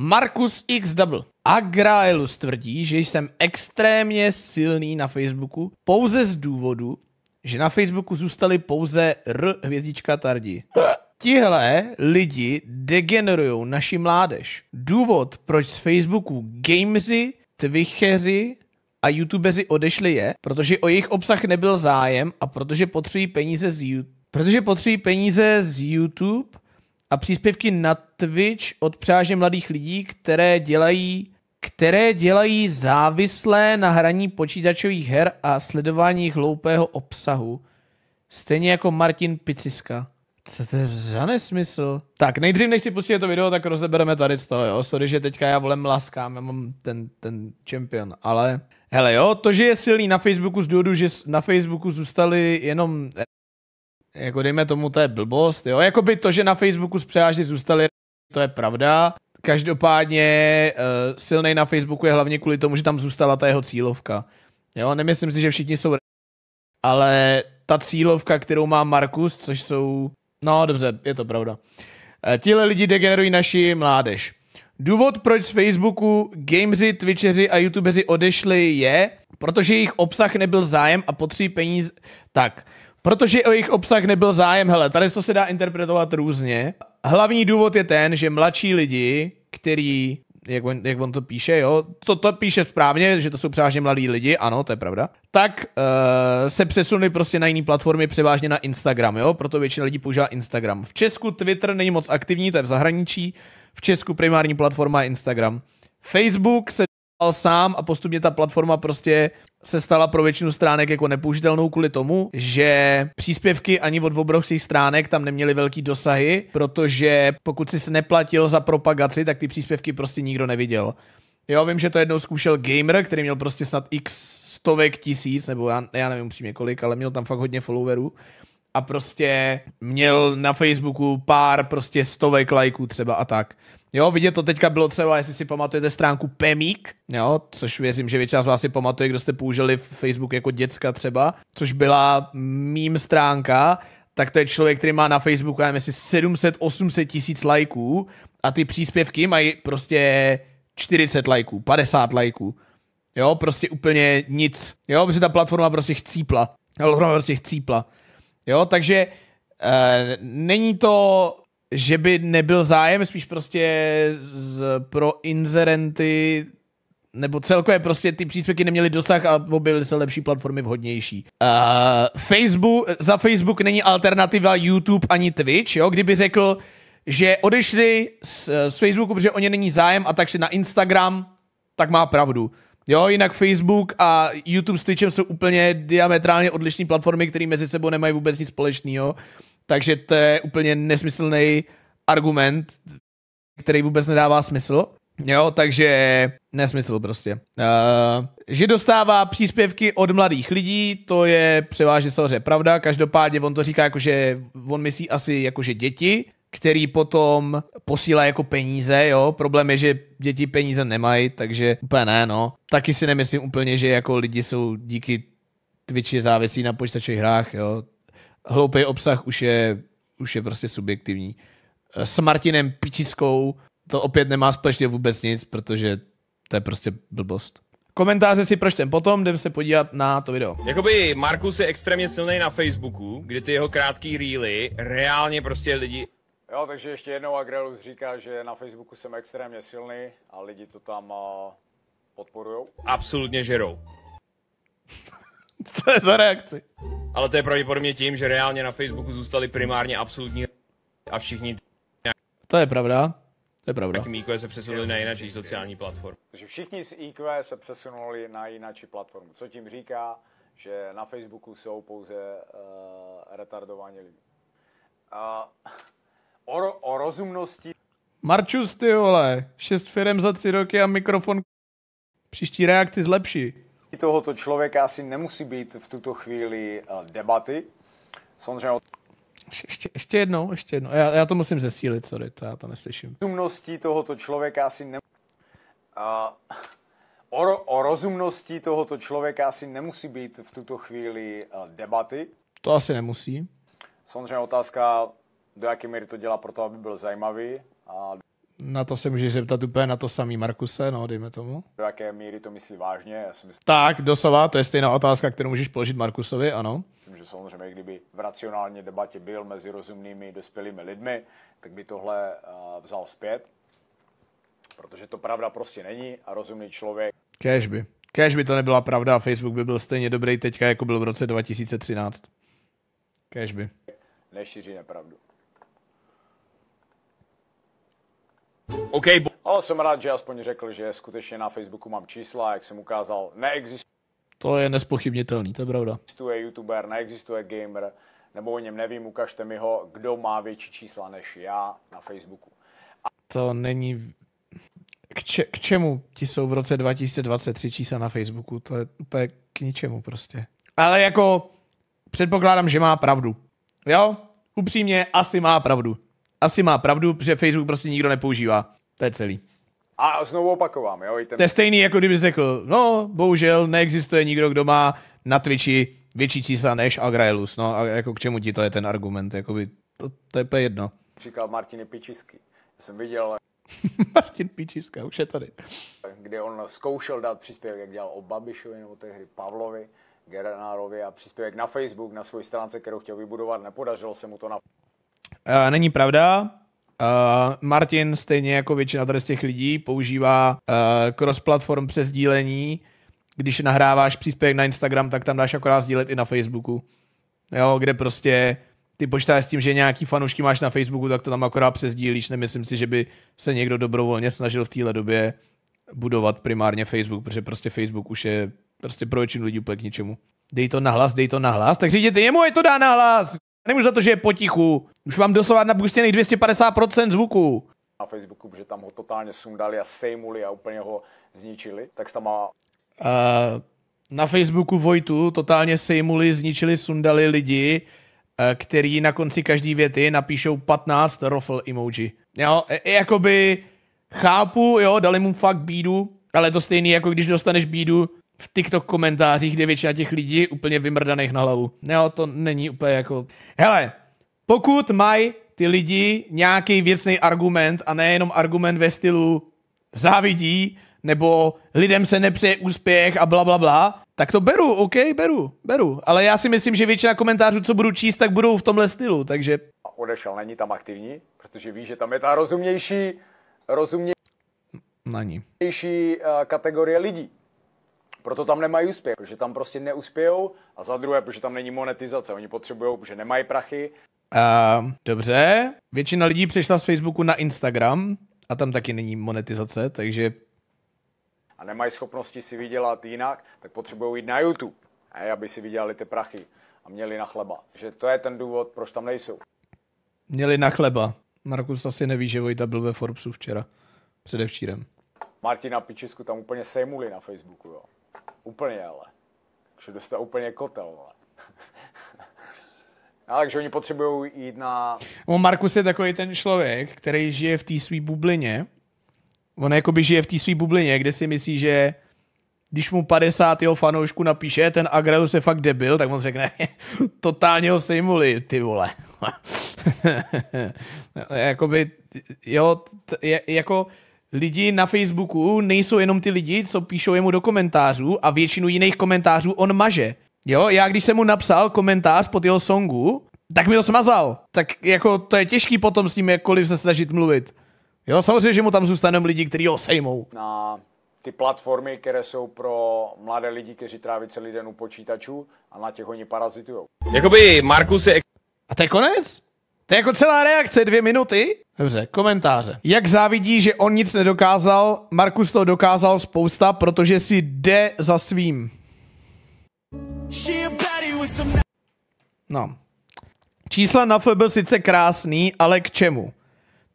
Markus X Double. Agraelus tvrdí, že jsem extrémně silný na Facebooku pouze z důvodu, že na Facebooku zůstali pouze R hvězdička tardi. Tihle lidi degenerují naši mládež. Důvod, proč z Facebooku gameři, twicheři a youtubeři odešli je, protože o jejich obsah nebyl zájem a protože potřebují peníze z YouTube. Protože potřebují peníze z YouTube a příspěvky na Twitch od přáže mladých lidí, které dělají které dělají závislé na hraní počítačových her a sledování hloupého obsahu. Stejně jako Martin Piciska. Co to je za nesmysl? Tak nejdřív, než si pustíme to video, tak rozebereme tady z toho, jo. Sorry, že teďka já volem laskám, já mám ten, ten champion, ale... Hele jo, to, že je silný na Facebooku z důvodu, že na Facebooku zůstali jenom jako dejme tomu, to je blbost, jo. by to, že na Facebooku zpřáži zůstali, to je pravda. Každopádně uh, silnej na Facebooku je hlavně kvůli tomu, že tam zůstala ta jeho cílovka. Jo, nemyslím si, že všichni jsou ale ta cílovka, kterou má Markus, což jsou... No dobře, je to pravda. Eh, tihle lidi degenerují naši mládež. Důvod, proč z Facebooku gameři, twitcheři a youtubeři odešli je, protože jejich obsah nebyl zájem a potřebují peníze... Tak, Protože o jejich obsah nebyl zájem, hele, tady to se dá interpretovat různě. Hlavní důvod je ten, že mladší lidi, který, jak on, jak on to píše, jo, to, to píše správně, že to jsou převážně mladí lidi, ano, to je pravda, tak uh, se přesunuli prostě na jiné platformy, převážně na Instagram, jo, proto většina lidí používá Instagram. V Česku Twitter není moc aktivní, to je v zahraničí, v Česku primární platforma je Instagram. Facebook se sám a postupně ta platforma prostě se stala pro většinu stránek jako nepoužitelnou kvůli tomu, že příspěvky ani od obrovských stránek tam neměly velký dosahy, protože pokud jsi neplatil za propagaci, tak ty příspěvky prostě nikdo neviděl. Jo, vím, že to jednou zkoušel Gamer, který měl prostě snad x stovek tisíc, nebo já, já nevím upřímně kolik, ale měl tam fakt hodně followerů a prostě měl na Facebooku pár prostě stovek lajků třeba a tak. Jo, vidět to teďka bylo třeba, jestli si pamatujete stránku Pemík, jo, což věřím, že většina z vás si pamatuje, kdo jste použili v Facebook jako děcka třeba, což byla mým stránka, tak to je člověk, který má na Facebooku, nevím, jestli 700-800 tisíc lajků a ty příspěvky mají prostě 40 lajků, 50 lajků. Jo, prostě úplně nic. Jo, protože ta platforma prostě chcípla. Jo, prostě chcípla. Jo, takže e, není to že by nebyl zájem, spíš prostě z, pro inzerenty nebo celkově prostě ty příspěvky neměly dosah a objevily se lepší platformy vhodnější. Uh, eh, Facebook, za Facebook není alternativa YouTube ani Twitch, jo? kdyby řekl, že odešli z, z Facebooku, protože o ně není zájem a takže na Instagram, tak má pravdu. Jo, jinak Facebook a YouTube s Twitchem jsou úplně diametrálně odlišné platformy, které mezi sebou nemají vůbec nic společného. Takže to je úplně nesmyslný argument, který vůbec nedává smysl. Jo, takže nesmysl prostě. Uh, že dostává příspěvky od mladých lidí, to je převážně samozřejmě pravda. Každopádně on to říká jako, že on myslí asi jako, že děti, který potom posílá jako peníze, jo. Problém je, že děti peníze nemají, takže úplně ne, no. Taky si nemyslím úplně, že jako lidi jsou díky Twitchi závisí na počítačových hrách, jo hloupý obsah už je, už je prostě subjektivní. Eh, s Martinem Pičiskou to opět nemá společně vůbec nic, protože to je prostě blbost. Komentáře si ten potom, jdeme se podívat na to video. Jakoby Markus je extrémně silný na Facebooku, kde ty jeho krátký reely reálně prostě lidi... Jo, takže ještě jednou Agrelus říká, že na Facebooku jsem extrémně silný a lidi to tam uh, podporujou. Absolutně žerou. Co je za reakci? Ale to je pravděpodobně tím, že reálně na Facebooku zůstali primárně absolutní a všichni... To je pravda. To je pravda. Tak IQ se přesunuli na jináčí sociální platformu. Takže všichni z IQ se přesunuli na jináčí platformu. Co tím říká, že na Facebooku jsou pouze uh, retardovaní lidi. Uh, o, o rozumnosti... Marčus, ty vole, šest firem za tři roky a mikrofon... Příští reakci zlepší tohoto člověka asi nemusí být v tuto chvíli eh, debaty. Samozřejmě ještě, ještě jednou, ještě jednou. Já, já to musím zesílit, sorry, to já to neslyším. Rozumností tohoto člověka asi ne... Uh, o, o rozumnosti tohoto člověka asi nemusí být v tuto chvíli uh, debaty. To asi nemusí. Samozřejmě otázka, do jaké míry to dělá pro to, aby byl zajímavý. A... Na to se můžeš zeptat úplně na to samý Markuse, no, dejme tomu. Do jaké míry to myslí vážně? Já si myslím, tak, doslova, to je stejná otázka, kterou můžeš položit Markusovi, ano. Myslím, že samozřejmě, kdyby v racionální debatě byl mezi rozumnými dospělými lidmi, tak by tohle uh, vzal zpět, protože to pravda prostě není a rozumný člověk... Kéž by. Kéž by to nebyla pravda a Facebook by byl stejně dobrý teďka, jako byl v roce 2013. Kéž by. Nešíří nepravdu. OK, bo... Ale jsem rád, že aspoň řekl, že skutečně na Facebooku mám čísla, jak jsem ukázal, neexistuje. To je nespochybnitelný, to je pravda. Neexistuje youtuber, neexistuje gamer, nebo o něm nevím, ukažte mi ho, kdo má větší čísla než já na Facebooku. A... To není... K, če- k čemu ti jsou v roce 2023 čísla na Facebooku? To je úplně k ničemu prostě. Ale jako předpokládám, že má pravdu. Jo? Upřímně, asi má pravdu asi má pravdu, že Facebook prostě nikdo nepoužívá. To je celý. A znovu opakovám, jo? Ten... To je stejný, jako kdyby řekl, no, bohužel neexistuje nikdo, kdo má na Twitchi větší čísla než Agraelus. No a jako k čemu ti to je ten argument? Jakoby, to, to je jedno. Příklad Martiny Pičisky. Já jsem viděl... Martin Pičiska, už je tady. Kdy on zkoušel dát příspěvek, jak dělal o Babišovi nebo tehdy Pavlovi, Gerenárovi a příspěvek na Facebook, na svoji stránce, kterou chtěl vybudovat, nepodařilo se mu to na Eh, není pravda. Uh, Martin, stejně jako většina tady z těch lidí, používá uh, cross-platform přes Když nahráváš příspěvek na Instagram, tak tam dáš akorát sdílet i na Facebooku. Jo, kde prostě ty počítáš s tím, že nějaký fanoušky máš na Facebooku, tak to tam akorát přesdílíš. Nemyslím si, že by se někdo dobrovolně snažil v téhle době budovat primárně Facebook, protože prostě Facebook už je prostě pro většinu lidí úplně k ničemu. Dej to na hlas, dej to na hlas. Tak říkajte, jemu je to dá na hlas. Nemůžu za to, že je potichu. Už mám doslova nabustěných 250% zvuku. Na Facebooku, že tam ho totálně sundali a sejmuli a úplně ho zničili, tak tam má... Uh, na Facebooku Vojtu totálně sejmuli, zničili, sundali lidi, který na konci každý věty napíšou 15 rofl emoji. Jo, e, e, jakoby chápu, jo, dali mu fakt bídu, ale to stejný, jako když dostaneš bídu v TikTok komentářích, kde většina těch lidí je úplně vymrdaných na hlavu. Jo, to není úplně jako... Hele, pokud mají ty lidi nějaký věcný argument a nejenom argument ve stylu závidí, nebo lidem se nepřeje úspěch a bla, bla, bla, tak to beru, OK, beru, beru. Ale já si myslím, že většina komentářů, co budu číst, tak budou v tomhle stylu, takže... A odešel, není tam aktivní, protože ví, že tam je ta rozumnější, rozumnější není. kategorie lidí. Proto tam nemají úspěch, protože tam prostě neuspějou a za druhé, protože tam není monetizace. Oni potřebují, protože nemají prachy. Uh, dobře, většina lidí přešla z Facebooku na Instagram a tam taky není monetizace, takže... A nemají schopnosti si vydělat jinak, tak potřebují jít na YouTube, aby si vydělali ty prachy a měli na chleba. Že to je ten důvod, proč tam nejsou. Měli na chleba. Markus asi neví, že Vojta byl ve Forbesu včera. Předevčírem. Martina Pičisku tam úplně sejmuli na Facebooku, jo. Úplně, ale. Takže dostal úplně jako kotel, ale. Ale takže oni potřebují jít na... On Markus je takový ten člověk, který žije v té své bublině. On jakoby žije v té své bublině, kde si myslí, že když mu 50 jeho fanoušků napíše, ten Agrelus je fakt debil, tak on řekne, totálně ho sejmuli, ty vole. jakoby, jo, t- je, jako lidi na Facebooku nejsou jenom ty lidi, co píšou jemu do komentářů a většinu jiných komentářů on maže. Jo, já když jsem mu napsal komentář pod jeho songu, tak mi ho smazal. Tak jako to je těžký potom s ním jakkoliv se snažit mluvit. Jo, samozřejmě, že mu tam zůstanou lidi, kteří ho sejmou. Na ty platformy, které jsou pro mladé lidi, kteří tráví celý den u počítačů a na těch oni parazitujou. Jakoby Markus je... A to je konec? To je jako celá reakce, dvě minuty. Dobře, komentáře. Jak závidí, že on nic nedokázal, Markus to dokázal spousta, protože si jde za svým. No. Čísla na FB sice krásný, ale k čemu?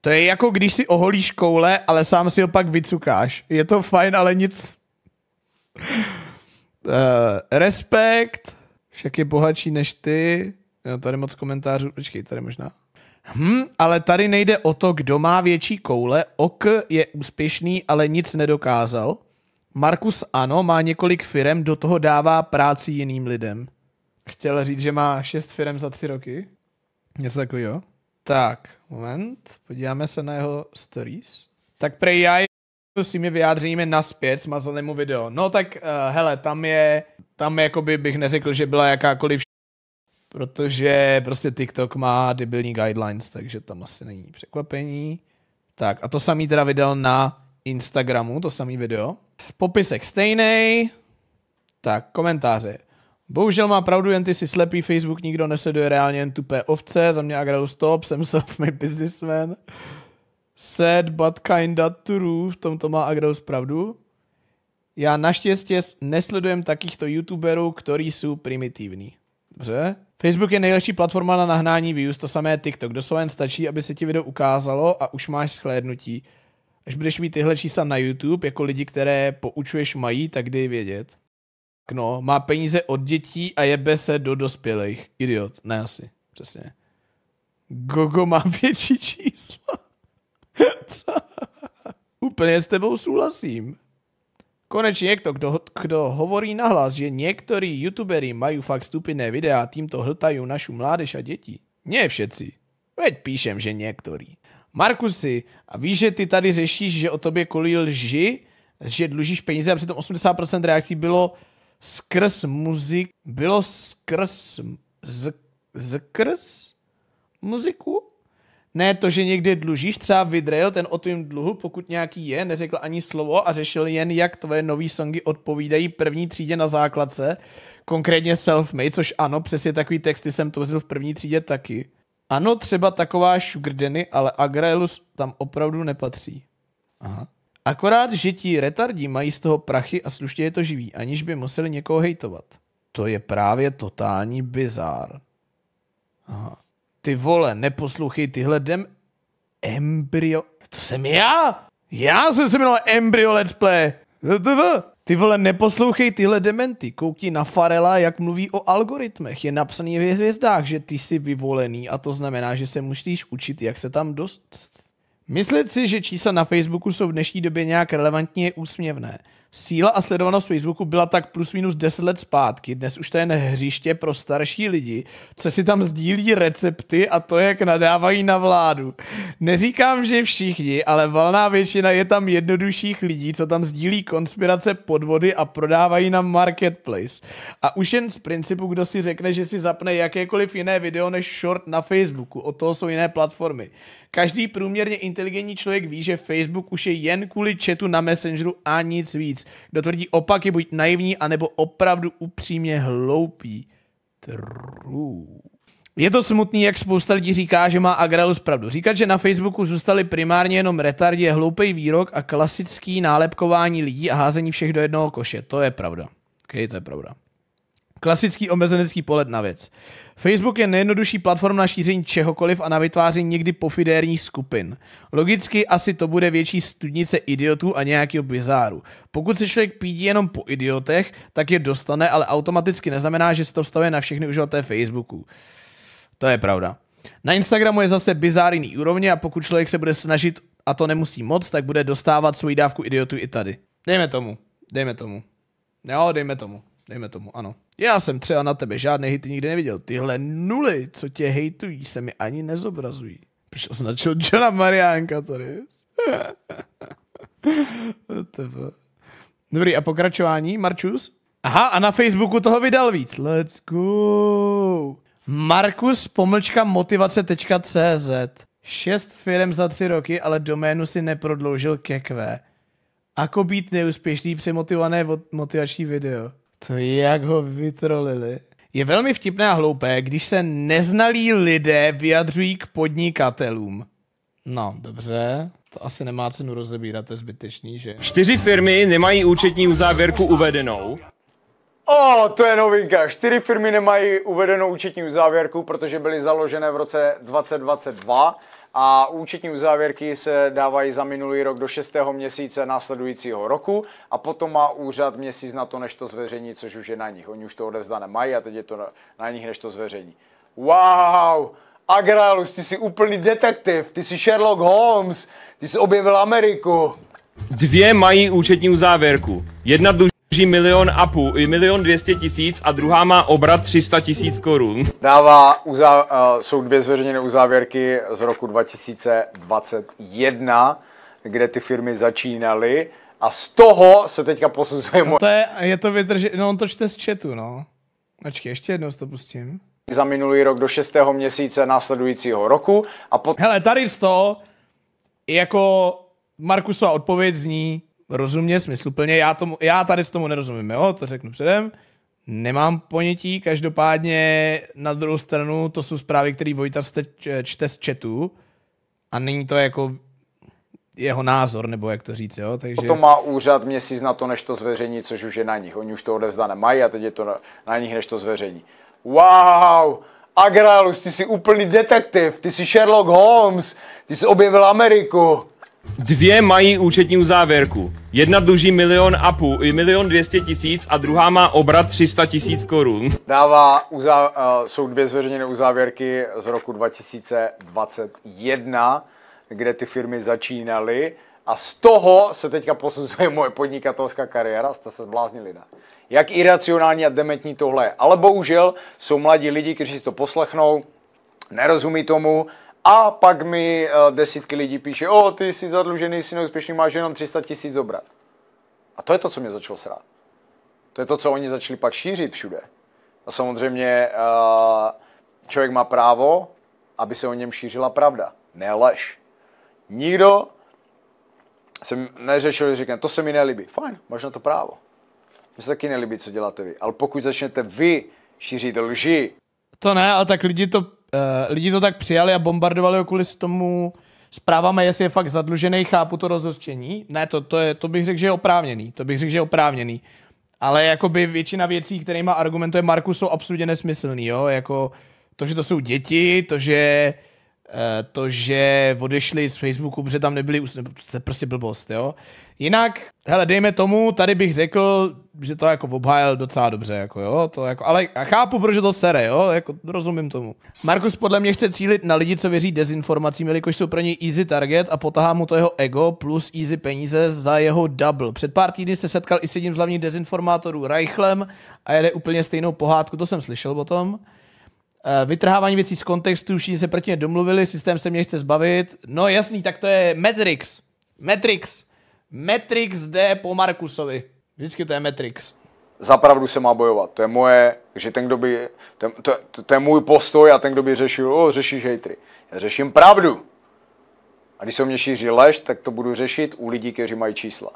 To je jako když si oholíš koule, ale sám si ho pak vycukáš. Je to fajn, ale nic... uh, respekt, však je bohatší než ty. Jo, tady moc komentářů, počkej, tady možná. Hm, ale tady nejde o to, kdo má větší koule. Ok je úspěšný, ale nic nedokázal. Markus ano, má několik firem, do toho dává práci jiným lidem. Chtěl říct, že má šest firem za tři roky. Něco jo. Tak, moment, podíváme se na jeho stories. Tak prej já je s těmi vyjádřeními naspět smazanému video. No tak, uh, hele, tam je, tam jakoby bych neřekl, že byla jakákoliv protože prostě TikTok má debilní guidelines, takže tam asi není překvapení. Tak a to samý teda vydal na Instagramu, to samý video. Popisek stejný. Tak, komentáře. Bohužel má pravdu, jen ty si slepý Facebook, nikdo nesleduje reálně jen tupé ovce, za mě agradu stop, jsem self my businessman. Sad, but kinda true, v tomto má agradu pravdu. Já naštěstí nesledujem takýchto youtuberů, kteří jsou primitivní. Dobře. Facebook je nejlepší platforma na nahnání views, to samé TikTok. Doslova stačí, aby se ti video ukázalo a už máš shlédnutí. Až budeš mít tyhle čísla na YouTube, jako lidi, které poučuješ mají, tak dej vědět. No, má peníze od dětí a jebe se do dospělých. Idiot. Ne asi. Přesně. Gogo má větší čísla. Co? Úplně s tebou souhlasím. Konečně, někdo, kdo kdo hovorí nahlas, že některý youtuberi mají fakt stupidné videa a tímto hltají našu mládež a děti. Ne všetci. Veď píšem, že některý. Markusy, a víš, že ty tady řešíš, že o tobě kvůli lži, že dlužíš peníze a přitom 80% reakcí bylo skrz muzik, bylo skrz, z, skrz muziku? Ne to, že někdy dlužíš, třeba vydrejl ten o tvým dluhu, pokud nějaký je, neřekl ani slovo a řešil jen, jak tvoje nový songy odpovídají první třídě na základce, konkrétně Self-Made, což ano, přesně takový texty jsem tvořil v první třídě taky. Ano, třeba taková Sugar Danny, ale Agraelus tam opravdu nepatří. Aha. Akorát, že ti retardí mají z toho prachy a slušně je to živí, aniž by museli někoho hejtovat. To je právě totální bizár. Aha. Ty vole, neposlouchej tyhle dem... Embryo... To jsem já! Já jsem se jmenoval Embryo Let's Play! Ty vole, neposlouchej tyhle dementy, koukni na Farela, jak mluví o algoritmech, je napsaný v hvězdách, že ty jsi vyvolený a to znamená, že se musíš učit, jak se tam dost... Myslet si, že čísla na Facebooku jsou v dnešní době nějak relevantně úsměvné. Síla a sledovanost Facebooku byla tak plus minus 10 let zpátky. Dnes už to je hřiště pro starší lidi, co si tam sdílí recepty a to, jak nadávají na vládu. Neříkám, že všichni, ale valná většina je tam jednodušších lidí, co tam sdílí konspirace, podvody a prodávají na marketplace. A už jen z principu, kdo si řekne, že si zapne jakékoliv jiné video než short na Facebooku, o toho jsou jiné platformy. Každý průměrně inteligentní člověk ví, že Facebook už je jen kvůli chatu na Messengeru a nic víc. Kdo tvrdí opak je buď naivní, anebo opravdu upřímně hloupý. True. Je to smutný, jak spousta lidí říká, že má Agraus pravdu. Říkat, že na Facebooku zůstali primárně jenom retardi, je hloupý výrok a klasický nálepkování lidí a házení všech do jednoho koše. To je pravda. Okay, to je pravda. Klasický omezenecký pohled na věc. Facebook je nejjednodušší platform na šíření čehokoliv a na vytváření někdy pofidérních skupin. Logicky asi to bude větší studnice idiotů a nějakého bizáru. Pokud se člověk pídí jenom po idiotech, tak je dostane, ale automaticky neznamená, že se to vstavuje na všechny uživatele Facebooku. To je pravda. Na Instagramu je zase bizár jiný úrovně a pokud člověk se bude snažit a to nemusí moc, tak bude dostávat svoji dávku idiotů i tady. Dejme tomu. Dejme tomu. Jo, dejme tomu dejme tomu, ano. Já jsem třeba na tebe žádné hity nikdy neviděl. Tyhle nuly, co tě hejtují, se mi ani nezobrazují. Proč označil Johna Mariánka tady? Dobrý, a pokračování, Marčus? Aha, a na Facebooku toho vydal víc. Let's go. Markus pomlčka motivace.cz Šest firm za tři roky, ale doménu si neprodloužil kekve. Ako být neúspěšný motivované motivační video. To jak ho vytrolili. Je velmi vtipné a hloupé, když se neznalí lidé vyjadřují k podnikatelům. No, dobře. To asi nemá cenu rozebírat, to je zbytečný, že? Čtyři firmy nemají účetní uzávěrku uvedenou. O, to je novinka. Čtyři firmy nemají uvedenou účetní uzávěrku, protože byly založené v roce 2022 a účetní uzávěrky se dávají za minulý rok do 6. měsíce následujícího roku a potom má úřad měsíc na to, než to zveřejní, což už je na nich. Oni už to odevzdané mají a teď je to na, na nich, než to zveřejní. Wow! Agralus, ty jsi úplný detektiv, ty jsi Sherlock Holmes, ty jsi objevil Ameriku. Dvě mají účetní uzávěrku. Jedna dluží drží milion a půl, milion dvěstě tisíc a druhá má obrat 300 tisíc korun. Dává, uzá, uh, jsou dvě zveřejněné uzávěrky z roku 2021, kde ty firmy začínaly a z toho se teďka posuzuje... No to je, je to vydrži... no on to čte z chatu, no. Ačkej, ještě jednou to pustím. Za minulý rok do 6. měsíce následujícího roku a potom... Hele, tady z toho jako Markusova odpověď zní, rozumně, smysluplně. Já, tomu, já tady s tomu nerozumím, jo, to řeknu předem. Nemám ponětí, každopádně na druhou stranu to jsou zprávy, které Vojta čte z chatu a není to jako jeho názor, nebo jak to říct, jo? Takže... To má úřad měsíc na to, než to zveřejní, což už je na nich. Oni už to odevzda mají a teď je to na, na nich, než to zveřejní. Wow! Agralus, ty jsi úplný detektiv, ty jsi Sherlock Holmes, ty jsi objevil Ameriku. Dvě mají účetní uzávěrku. Jedna dluží milion a půl, milion dvěstě tisíc a druhá má obrat 300 tisíc korun. Dává, uzá, uh, jsou dvě zveřejněné uzávěrky z roku 2021, kde ty firmy začínaly a z toho se teďka posuzuje moje podnikatelská kariéra, jste se zbláznili, ne? Jak iracionální a demetní tohle je. Ale bohužel jsou mladí lidi, kteří si to poslechnou, nerozumí tomu, a pak mi eh, desítky lidí píše, o, ty jsi zadlužený, jsi neúspěšný, máš jenom 300 tisíc obrat. A to je to, co mě začalo srát. To je to, co oni začali pak šířit všude. A samozřejmě eh, člověk má právo, aby se o něm šířila pravda, ne lež. Nikdo jsem neřešil, že říkám, to se mi nelíbí. Fajn, máš na to právo. Mně se taky nelíbí, co děláte vy. Ale pokud začnete vy šířit lži. To ne, ale tak lidi to Eh, lidi to tak přijali a bombardovali ho kvůli tomu zprávama, jestli je fakt zadlužený, chápu to rozhořčení. Ne, to, to, je, to bych řekl, že je oprávněný. To bych řekl, že je oprávněný. Ale jakoby většina věcí, kterými argumentuje Marku, jsou absolutně nesmyslný, jo? Jako to, že to jsou děti, to, že eh, to, že odešli z Facebooku, protože tam nebyli, to je prostě blbost, jo. Jinak, hele, dejme tomu, tady bych řekl, že to jako obhájil docela dobře, jako jo, to jako, ale chápu, proč to sere, jo, jako rozumím tomu. Markus podle mě chce cílit na lidi, co věří dezinformacím, jelikož jsou pro něj easy target a potahá mu to jeho ego plus easy peníze za jeho double. Před pár týdny se setkal i s jedním z hlavních dezinformátorů Reichlem a jede úplně stejnou pohádku, to jsem slyšel o tom. Eh, vytrhávání věcí z kontextu, všichni se proti domluvili, systém se mě chce zbavit. No jasný, tak to je Matrix. Matrix. Matrix D po Markusovi. Vždycky to je Matrix. Za pravdu se má bojovat. To je moje, že ten, kdo by, to, to, to, to je můj postoj a ten, kdo by řešil, o, řešíš hejtry. Já řeším pravdu. A když se o mě šíří lež, tak to budu řešit u lidí, kteří mají čísla.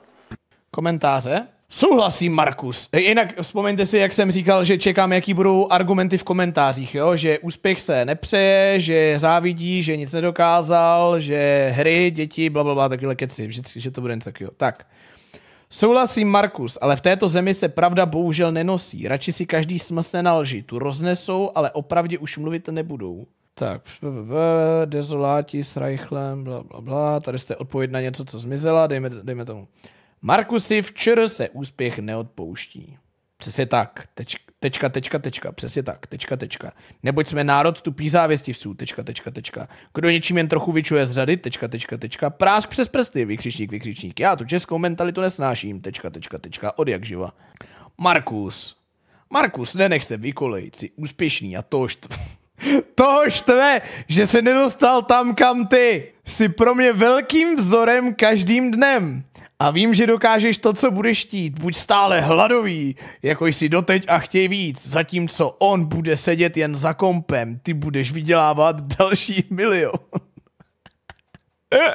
Komentáře? Souhlasím, Markus. E, jinak vzpomeňte si, jak jsem říkal, že čekám, jaký budou argumenty v komentářích, jo? že úspěch se nepřeje, že závidí, že nic nedokázal, že hry, děti, blablabla, bla, keci, že, že to bude něco takového. Tak. Souhlasím, Markus, ale v této zemi se pravda bohužel nenosí. Radši si každý smsne na lži. Tu roznesou, ale opravdě už mluvit nebudou. Tak, dezoláti s rajchlem, bla, bla, bla. Tady jste odpověď na něco, co zmizela, dejme, dejme tomu. Markusy včer se úspěch neodpouští. Přesně tak. tečka, tečka, tečka, tečka. Přesně tak. Tečka, tečka. Neboť jsme národ tupí závěstivců. Tečka, tečka, tečka. Kdo něčím jen trochu vyčuje z řady. Tečka, tečka, tečka. Prásk přes prsty. Vykřičník, vykřičník. Já tu českou mentalitu nesnáším. Tečka, tečka, tečka. Od jak živa. Markus. Markus, nenech se vykolejit. Jsi úspěšný a to štve. to štve, že se nedostal tam, kam ty. Jsi pro mě velkým vzorem každým dnem. A vím, že dokážeš to, co budeš štít. Buď stále hladový, jako jsi doteď a chtěj víc, zatímco on bude sedět jen za kompem, ty budeš vydělávat další milion.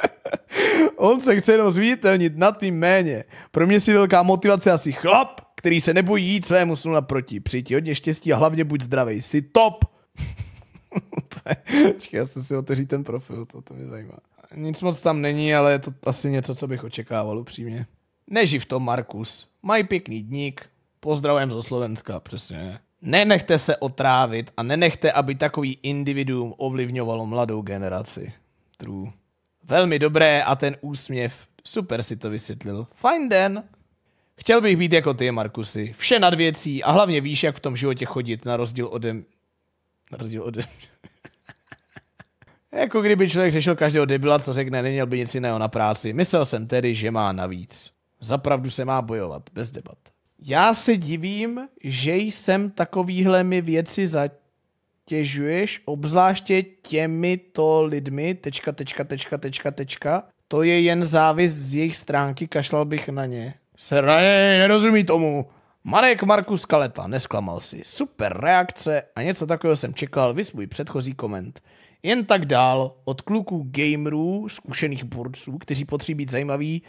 on se chce jenom zvítelnit na tým méně. Pro mě si velká motivace asi chlap, který se nebojí jít svému snu naproti. Přijď ti hodně štěstí a hlavně buď zdravý. Jsi top! Počkej, já jsem si otevřít ten profil, to, to mě zajímá nic moc tam není, ale je to asi něco, co bych očekával upřímně. Neživ to, Markus. Maj pěkný dník. Pozdravujem zo Slovenska, přesně. Nenechte se otrávit a nenechte, aby takový individuum ovlivňovalo mladou generaci. True. Velmi dobré a ten úsměv. Super si to vysvětlil. Fajn den. Chtěl bych být jako ty, Markusy. Vše nad věcí a hlavně víš, jak v tom životě chodit, na rozdíl ode... na rozdíl ode... Jako kdyby člověk řešil každého debila, co řekne, neměl by nic jiného na práci. Myslel jsem tedy, že má navíc. Zapravdu se má bojovat, bez debat. Já se divím, že jsem takovýhle mi věci zatěžuješ, obzvláště těmito lidmi, tečka, tečka, tečka, tečka, tečka. To je jen závis z jejich stránky, kašlal bych na ně. Sraje, nerozumí tomu. Marek Markus Kaleta, nesklamal si. Super reakce a něco takového jsem čekal, vys předchozí koment. Jen tak dál od kluků gamerů, zkušených burců, kteří potřebují být zajímaví,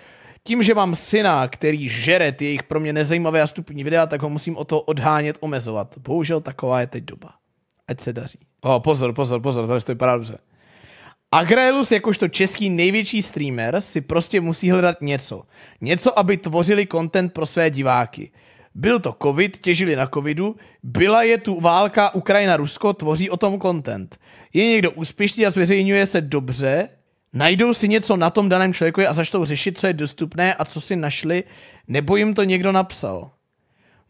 tím, že mám syna, který žere ty jejich pro mě nezajímavé a stupní videa, tak ho musím o to odhánět, omezovat. Bohužel taková je teď doba. Ať se daří. O, oh, pozor, pozor, pozor, tady to vypadá dobře. Agraelus jakožto český největší streamer si prostě musí hledat něco. Něco, aby tvořili content pro své diváky. Byl to covid, těžili na covidu, byla je tu válka Ukrajina-Rusko, tvoří o tom content. Je někdo úspěšný a zveřejňuje se dobře, najdou si něco na tom daném člověku a začnou řešit, co je dostupné a co si našli, nebo jim to někdo napsal.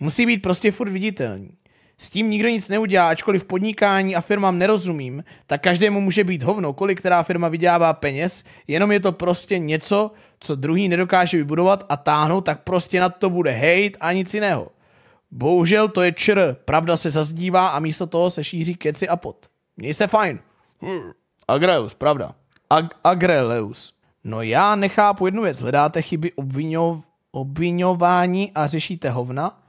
Musí být prostě furt viditelní. S tím nikdo nic neudělá, ačkoliv podnikání a firmám nerozumím, tak každému může být hovno, kolik která firma vydělává peněz, jenom je to prostě něco, co druhý nedokáže vybudovat a táhnout, tak prostě nad to bude hejt a nic jiného. Bohužel to je čr, pravda se zazdívá a místo toho se šíří keci a pot. Měj se fajn. Hm, Agreus, pravda. Ag- agreleus. No já nechápu jednu věc, hledáte chyby obvinov- obvinování a řešíte hovna,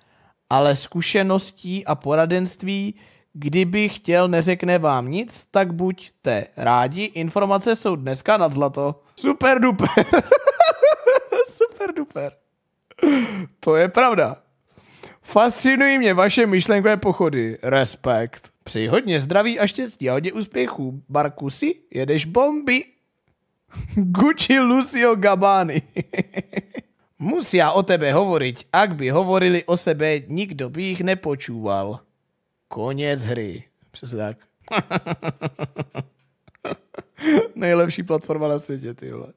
ale zkušeností a poradenství, kdyby chtěl, neřekne vám nic, tak buďte rádi. Informace jsou dneska nad zlato. Super duper. Super duper. To je pravda. Fascinují mě vaše myšlenkové pochody. Respekt. Přeji hodně zdraví a štěstí a hodně úspěchů. Markusi, jedeš bomby. Gucci Lucio Gabani. Musia o tebe hovoriť. Ak by hovorili o sebe, nikdo by ich nepočúval. Konec hry. Přesně tak. Nejlepší platforma na světě, ty vole.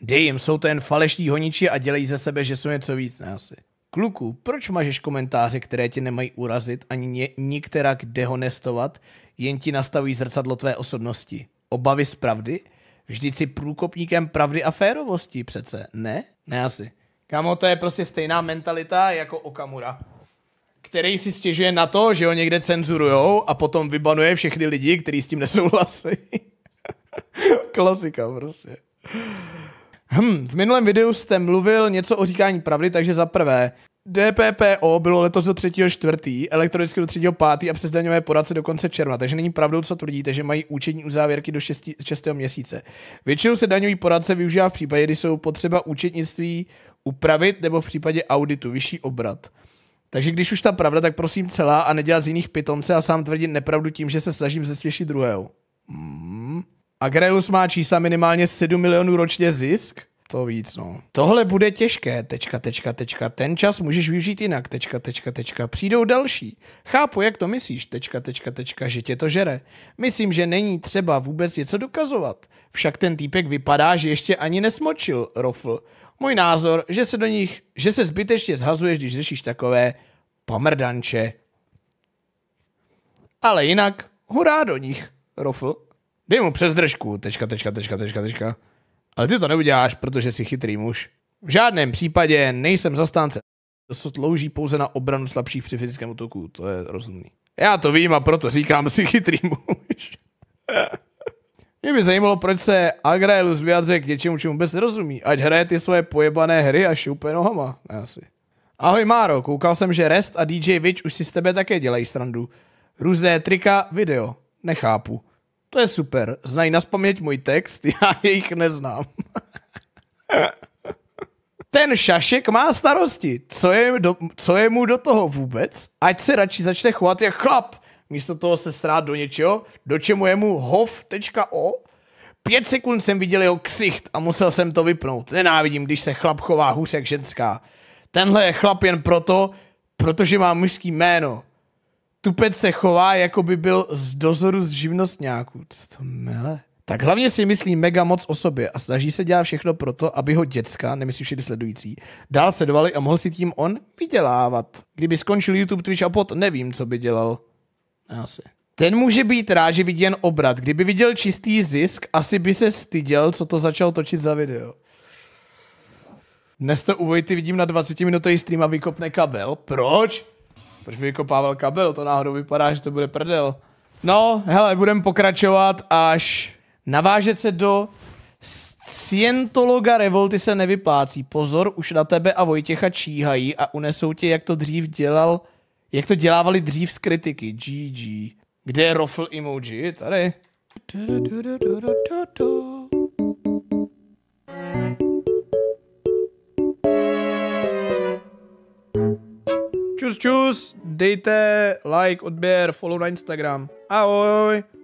Dej jim, jsou to jen falešní honiči a dělají ze sebe, že jsou něco víc, ne asi. Kluku, proč mažeš komentáře, které tě nemají urazit ani nikterak dehonestovat, jen ti nastavují zrcadlo tvé osobnosti? Obavy z pravdy? Vždyť si průkopníkem pravdy a férovosti přece, ne? Ne asi. Kámo, to je prostě stejná mentalita jako Okamura, který si stěžuje na to, že ho někde cenzurujou a potom vybanuje všechny lidi, kteří s tím nesouhlasí. Klasika prostě. Hm, v minulém videu jste mluvil něco o říkání pravdy, takže za prvé, DPPO bylo letos do 3.4., elektronicky do 3.5. a přes daňové poradce do konce června, takže není pravdou, co tvrdíte, že mají účetní uzávěrky do 6. měsíce. Většinou se daňový poradce využívá v případě, kdy jsou potřeba účetnictví upravit nebo v případě auditu vyšší obrat. Takže když už ta pravda, tak prosím celá a nedělat z jiných pitomce a sám tvrdit nepravdu tím, že se snažím zesvěšit druhého. Hmm. Agrelus má čísla minimálně 7 milionů ročně zisk? To víc, no. Tohle bude těžké, tečka, tečka, tečka. Ten čas můžeš využít jinak, tečka, tečka, tečka. Přijdou další. Chápu, jak to myslíš, tečka, tečka, tečka, že tě to žere. Myslím, že není třeba vůbec něco dokazovat. Však ten týpek vypadá, že ještě ani nesmočil, rofl. Můj názor, že se do nich, že se zbytečně zhazuješ, když řešíš takové pomrdanče. Ale jinak, hurá do nich, Rofl. Dej mu přes držku, tečka, tečka, tečka, tečka, tečka. Ale ty to neuděláš, protože jsi chytrý muž. V žádném případě nejsem zastánce. To se slouží pouze na obranu slabších při fyzickém útoku, to je rozumný. Já to vím a proto říkám si chytrý muž. Mě by zajímalo, proč se Agraelus vyjadřuje k něčemu, čemu vůbec nerozumí. Ať hraje ty svoje pojebané hry a šoupe nohama. asi. Ahoj Máro, koukal jsem, že Rest a DJ Witch už si s tebe také dělají srandu. Různé trika, video. Nechápu. To je super. Znají na spaměť můj text, já jejich neznám. Ten šašek má starosti. Co je, do, co je mu do toho vůbec? Ať se radši začne chovat jak chlap místo toho se strát do něčeho, do čemu je mu hov.o. Pět sekund jsem viděl jeho ksicht a musel jsem to vypnout. Nenávidím, když se chlap chová hůř jak ženská. Tenhle je chlap jen proto, protože má mužský jméno. Tupec se chová, jako by byl z dozoru z nějakou. Co to mele? Tak hlavně si myslí mega moc o sobě a snaží se dělat všechno proto, aby ho děcka, nemyslím všichni sledující, dál sledovali a mohl si tím on vydělávat. Kdyby skončil YouTube, Twitch a pot, nevím, co by dělal. Asi. Ten může být rád, že vidí jen obrat. Kdyby viděl čistý zisk, asi by se styděl, co to začal točit za video. Dnes to u Vojty vidím na 20 minutový stream a vykopne kabel. Proč? Proč by vykopával kabel? To náhodou vypadá, že to bude prdel. No, hele, budeme pokračovat až navážet se do Scientologa revolty se nevyplácí. Pozor, už na tebe a Vojtěcha číhají a unesou tě, jak to dřív dělal jak to dělávali dřív z kritiky. GG. Kde je rofl emoji? Tady. Čus, čus, dejte like, odběr, follow na Instagram. Ahoj!